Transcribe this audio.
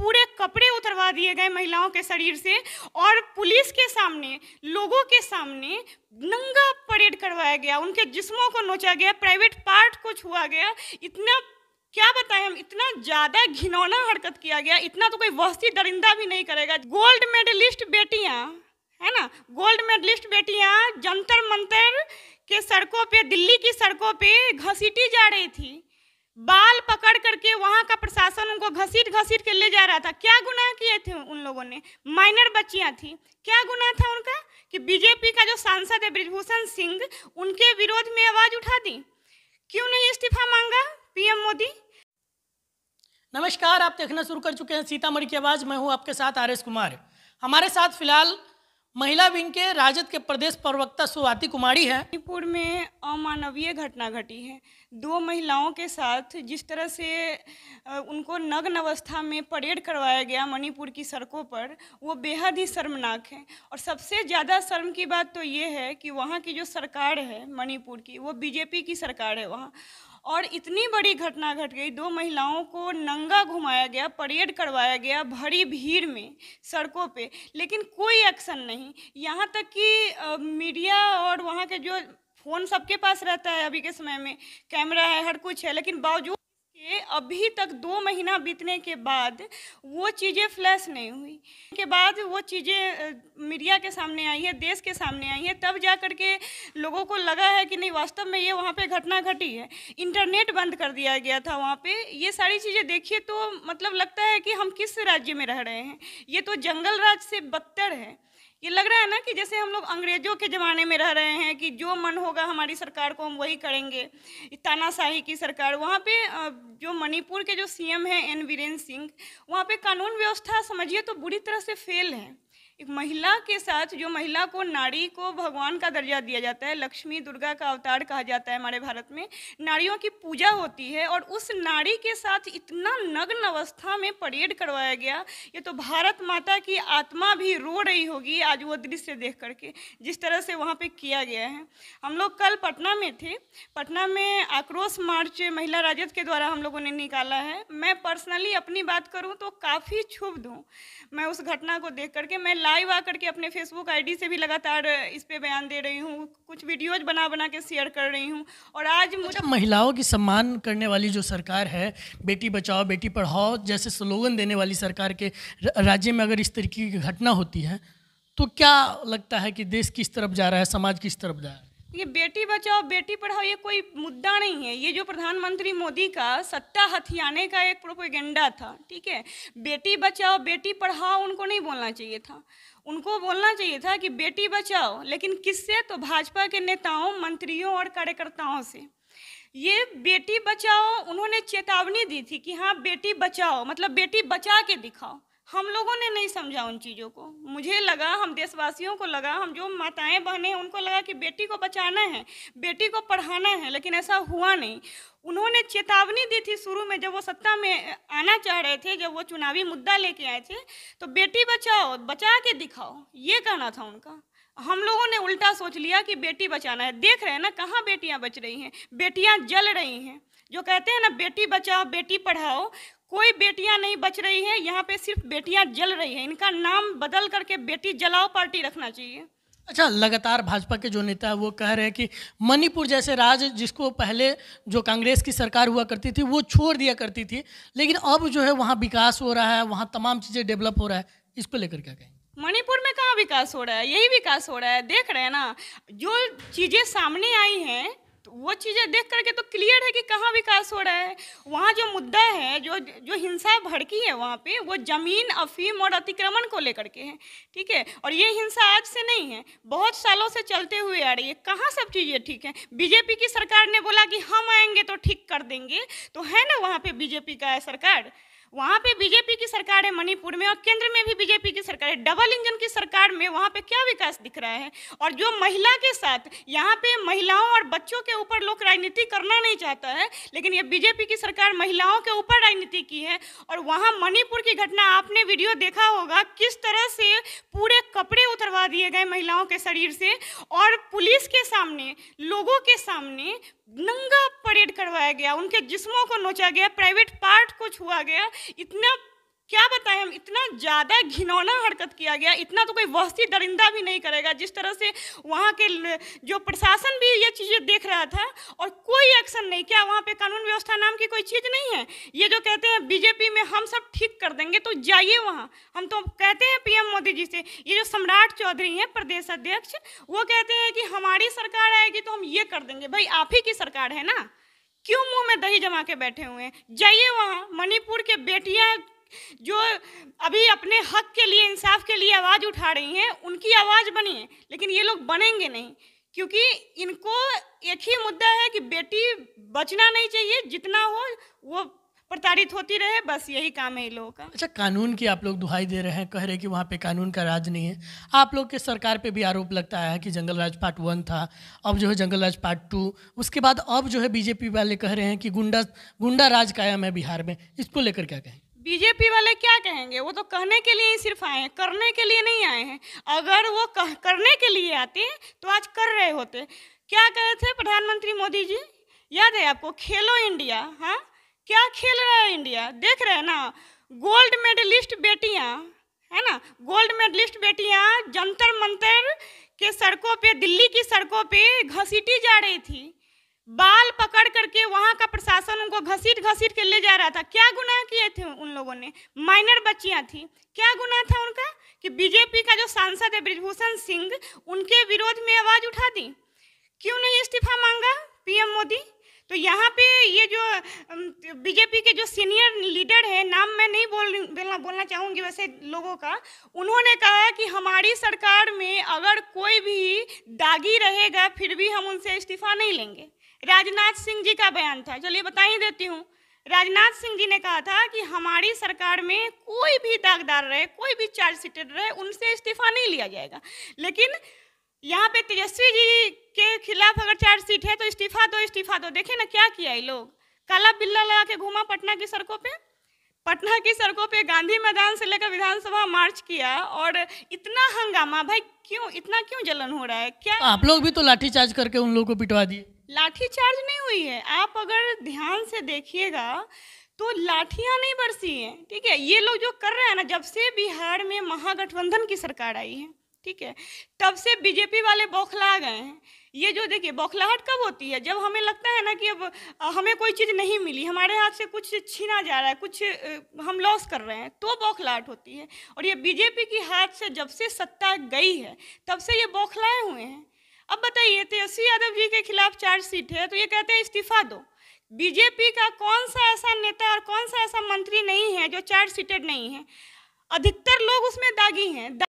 पूरे कपड़े उतरवा दिए गए महिलाओं के शरीर से और पुलिस के सामने लोगों के सामने नंगा परेड करवाया गया उनके जिस्मों को नोचा गया प्राइवेट पार्ट को छुआ गया इतना क्या बताएं हम इतना ज्यादा घिनौना हरकत किया गया इतना तो कोई वस्ती दरिंदा भी नहीं करेगा गोल्ड मेडलिस्ट बेटियां है ना गोल्ड मेडलिस्ट बेटियां जंतर मंतर के सड़कों पे दिल्ली की सड़कों पे घसीटी जा रही थी बाल पकड़ करके वहाँ का प्रशासन उनको घसीट घसीट के ले जा रहा था क्या गुनाह किए थे उन लोगों ने माइनर बच्चियाँ थी क्या गुनाह था उनका कि बीजेपी का जो सांसद है ब्रिजभूषण सिंह उनके विरोध में आवाज उठा दी क्यों नहीं इस्तीफा मांगा पीएम मोदी नमस्कार आप देखना शुरू कर चुके हैं सीतामढ़ी की आवाज़ मैं हूँ आपके साथ आर एस कुमार हमारे साथ फिलहाल महिला विंग के राजद के प्रदेश प्रवक्ता सुवाति कुमारी है मणिपुर में अमानवीय घटना घटी है दो महिलाओं के साथ जिस तरह से उनको नग्न अवस्था में परेड करवाया गया मणिपुर की सड़कों पर वो बेहद ही शर्मनाक है और सबसे ज़्यादा शर्म की बात तो ये है कि वहाँ की जो सरकार है मणिपुर की वो बीजेपी की सरकार है वहाँ और इतनी बड़ी घटना घट गई दो महिलाओं को नंगा घुमाया गया परेड करवाया गया भरी भीड़ में सड़कों पे लेकिन कोई एक्शन नहीं यहाँ तक कि मीडिया और वहाँ के जो फ़ोन सबके पास रहता है अभी के समय में कैमरा है हर कुछ है लेकिन बावजूद के अभी तक दो महीना बीतने के बाद वो चीज़ें फ्लैश नहीं हुई के बाद वो चीज़ें मीडिया के सामने आई है देश के सामने आई है तब जा कर के लोगों को लगा है कि नहीं वास्तव में ये वहाँ पे घटना घटी है इंटरनेट बंद कर दिया गया था वहाँ पे ये सारी चीज़ें देखिए तो मतलब लगता है कि हम किस राज्य में रह रहे हैं ये तो जंगल राज से बदतर है ये लग रहा है ना कि जैसे हम लोग अंग्रेजों के ज़माने में रह रहे हैं कि जो मन होगा हमारी सरकार को हम वही करेंगे तानाशाही की सरकार वहाँ पे जो मणिपुर के जो सीएम हैं एन वीरेंद्र सिंह वहाँ पे कानून व्यवस्था समझिए तो बुरी तरह से फेल है एक महिला के साथ जो महिला को नारी को भगवान का दर्जा दिया जाता है लक्ष्मी दुर्गा का अवतार कहा जाता है हमारे भारत में नारियों की पूजा होती है और उस नारी के साथ इतना नग्न अवस्था में परेड करवाया गया ये तो भारत माता की आत्मा भी रो रही होगी आज वो दृश्य देख करके जिस तरह से वहाँ पे किया गया है हम लोग कल पटना में थे पटना में आक्रोश मार्च महिला राजद के द्वारा हम लोगों ने निकाला है मैं पर्सनली अपनी बात करूँ तो काफ़ी क्षुब्ध हूँ मैं उस घटना को देख करके मैं लाइव आकर के अपने फेसबुक आईडी से भी लगातार इस पे बयान दे रही हूँ कुछ वीडियोज बना बना के शेयर कर रही हूँ और आज मुझे अच्छा, महिलाओं की सम्मान करने वाली जो सरकार है बेटी बचाओ बेटी पढ़ाओ जैसे स्लोगन देने वाली सरकार के राज्य में अगर इस तरीके की घटना होती है तो क्या लगता है कि देश किस तरफ जा रहा है समाज किस तरफ जा रहा है ये बेटी बचाओ बेटी पढ़ाओ ये कोई मुद्दा नहीं है ये जो प्रधानमंत्री मोदी का सत्ता हथियाने का एक प्रोपेगेंडा था ठीक है बेटी बचाओ बेटी पढ़ाओ उनको नहीं बोलना चाहिए था उनको बोलना चाहिए था कि बेटी बचाओ लेकिन किससे तो भाजपा के नेताओं मंत्रियों और कार्यकर्ताओं से ये बेटी बचाओ उन्होंने चेतावनी दी थी कि हाँ बेटी बचाओ मतलब बेटी बचा के दिखाओ हम लोगों ने नहीं समझा उन चीज़ों को मुझे लगा हम देशवासियों को लगा हम जो माताएं बहनें उनको लगा कि बेटी को बचाना है बेटी को पढ़ाना है लेकिन ऐसा हुआ नहीं उन्होंने चेतावनी दी थी शुरू में जब वो सत्ता में आना चाह रहे थे जब वो चुनावी मुद्दा लेके आए थे तो बेटी बचाओ बचा के दिखाओ ये कहना था उनका हम लोगों ने उल्टा सोच लिया कि बेटी बचाना है देख रहे हैं ना कहाँ बेटियाँ बच रही हैं बेटियाँ जल रही हैं जो कहते हैं ना बेटी बचाओ बेटी पढ़ाओ कोई बेटियां नहीं बच रही हैं यहाँ पे सिर्फ बेटियां जल रही हैं इनका नाम बदल करके बेटी जलाओ पार्टी रखना चाहिए अच्छा लगातार भाजपा के जो नेता है वो कह रहे हैं कि मणिपुर जैसे राज्य जिसको पहले जो कांग्रेस की सरकार हुआ करती थी वो छोड़ दिया करती थी लेकिन अब जो है वहाँ विकास हो रहा है वहाँ तमाम चीज़ें डेवलप हो रहा है इसको लेकर क्या कहेंगे मणिपुर में कहाँ विकास हो रहा है यही विकास हो रहा है देख रहे हैं ना जो चीज़ें सामने आई हैं तो वो चीज़ें देख करके तो क्लियर है कि कहाँ विकास हो रहा है वहाँ जो मुद्दा है जो जो हिंसा भड़की है वहाँ पे वो ज़मीन अफीम और अतिक्रमण को लेकर के है ठीक है और ये हिंसा आज से नहीं है बहुत सालों से चलते हुए आ रही है कहाँ सब चीज़ें ठीक है बीजेपी की सरकार ने बोला कि हम आएंगे तो ठीक कर देंगे तो है ना वहाँ पर बीजेपी का सरकार वहाँ पे बीजेपी की सरकार है मणिपुर में और केंद्र में भी बीजेपी की सरकार है डबल इंजन की सरकार में वहाँ पे क्या विकास दिख रहा है और जो महिला के साथ यहाँ पे महिलाओं और बच्चों के ऊपर लोग राजनीति करना नहीं चाहता है लेकिन ये बीजेपी की सरकार महिलाओं के ऊपर राजनीति की है और वहाँ मणिपुर की घटना आपने वीडियो देखा होगा किस तरह से पूरे कपड़े उतरवा दिए गए महिलाओं के शरीर से और पुलिस के सामने लोगों के सामने नंगा परेड करवाया गया उनके जिस्मों को नोचा गया प्राइवेट पार्ट को छुआ गया इतना क्या बताएं हम इतना ज़्यादा घिनौना हरकत किया गया इतना तो कोई वस्ती दरिंदा भी नहीं करेगा जिस तरह से वहाँ के जो प्रशासन भी ये चीज़ें देख रहा था और कोई एक्शन नहीं क्या वहाँ पे कानून व्यवस्था नाम की कोई चीज़ नहीं है ये जो कहते हैं बीजेपी में हम सब ठीक कर देंगे तो जाइए वहाँ हम तो कहते हैं पी मोदी जी से ये जो सम्राट चौधरी हैं प्रदेश अध्यक्ष वो कहते हैं कि हमारी सरकार आएगी तो हम ये कर देंगे भाई आप ही की सरकार है ना क्यों मुंह में दही जमा के बैठे हुए हैं जाइए वहाँ मणिपुर के बेटियाँ जो अभी अपने हक के लिए इंसाफ के लिए आवाज़ उठा रही हैं उनकी आवाज़ बनी है लेकिन ये लोग बनेंगे नहीं क्योंकि इनको एक ही मुद्दा है कि बेटी बचना नहीं चाहिए जितना हो वो प्रताड़ित होती रहे बस यही काम है इन लोगों का अच्छा कानून की आप लोग दुहाई दे रहे हैं कह रहे हैं कि वहाँ पे कानून का राज नहीं है आप लोग के सरकार पे भी आरोप लगता है कि जंगल राज पार्ट वन था अब जो है जंगल राज पार्ट टू उसके बाद अब जो है बीजेपी वाले कह रहे हैं कि गुंडा गुंडा राज कायम है बिहार में इसको लेकर क्या कहें बीजेपी वाले क्या कहेंगे वो तो कहने के लिए ही सिर्फ आए हैं करने के लिए नहीं आए हैं अगर वो कह, करने के लिए आते तो आज कर रहे होते क्या कहे थे प्रधानमंत्री मोदी जी याद है आपको खेलो इंडिया हाँ क्या खेल रहा है इंडिया देख रहे हैं ना गोल्ड मेडलिस्ट बेटियां है ना गोल्ड मेडलिस्ट बेटियां जंतर मंतर के सड़कों पे दिल्ली की सड़कों पे घसीटी जा रही थी बाल पकड़ करके वहाँ का प्रशासन उनको घसीट घसीट के ले जा रहा था क्या गुनाह किए थे उन लोगों ने माइनर बच्चियाँ थी क्या गुनाह था उनका कि बीजेपी का जो सांसद है ब्रजभूषण सिंह उनके विरोध में आवाज़ उठा दी क्यों नहीं इस्तीफा मांगा पीएम मोदी तो यहाँ पे ये जो बीजेपी के जो सीनियर लीडर हैं नाम मैं नहीं बोल बोलना बोलना चाहूँगी वैसे लोगों का उन्होंने कहा कि हमारी सरकार में अगर कोई भी दागी रहेगा फिर भी हम उनसे इस्तीफा नहीं लेंगे राजनाथ सिंह जी का बयान था चलिए बता ही देती हूँ राजनाथ सिंह जी ने कहा था कि हमारी सरकार में कोई भी दागदार रहे कोई भी चार्ज सीटर रहे उनसे इस्तीफा नहीं लिया जाएगा लेकिन यहाँ पे तेजस्वी जी के खिलाफ अगर चार सीट है तो इस्तीफा दो इस्तीफा दो देखे ना क्या किया ये लोग काला बिल्ला लगा के घूमा पटना की सड़कों पे पटना की सड़कों पे गांधी मैदान से लेकर विधानसभा मार्च किया और इतना हंगामा भाई क्यों इतना क्यों जलन हो रहा है क्या तो आप लोग भी तो लाठी चार्ज करके उन लोगों को पिटवा दिए लाठी चार्ज नहीं हुई है आप अगर ध्यान से देखिएगा तो लाठियां नहीं बरसी हैं ठीक है ये लोग जो कर रहे हैं ना जब से बिहार में महागठबंधन की सरकार आई है ठीक है तब से बीजेपी वाले बौखला गए हैं ये जो देखिए बौखलाहट कब होती है जब हमें लगता है ना कि अब हमें कोई चीज़ नहीं मिली हमारे हाथ से कुछ छीना जा रहा है कुछ हम लॉस कर रहे हैं तो बौखलाहट होती है और ये बीजेपी की हाथ से जब से सत्ता गई है तब से ये बौखलाए हुए हैं अब बताइए तेजस्वी यादव जी के खिलाफ चार्जशीट है तो ये कहते हैं इस्तीफा दो बीजेपी का कौन सा ऐसा नेता और कौन सा ऐसा मंत्री नहीं है जो चार्ज सीटेड नहीं है अधिकतर लोग उसमें दागी हैं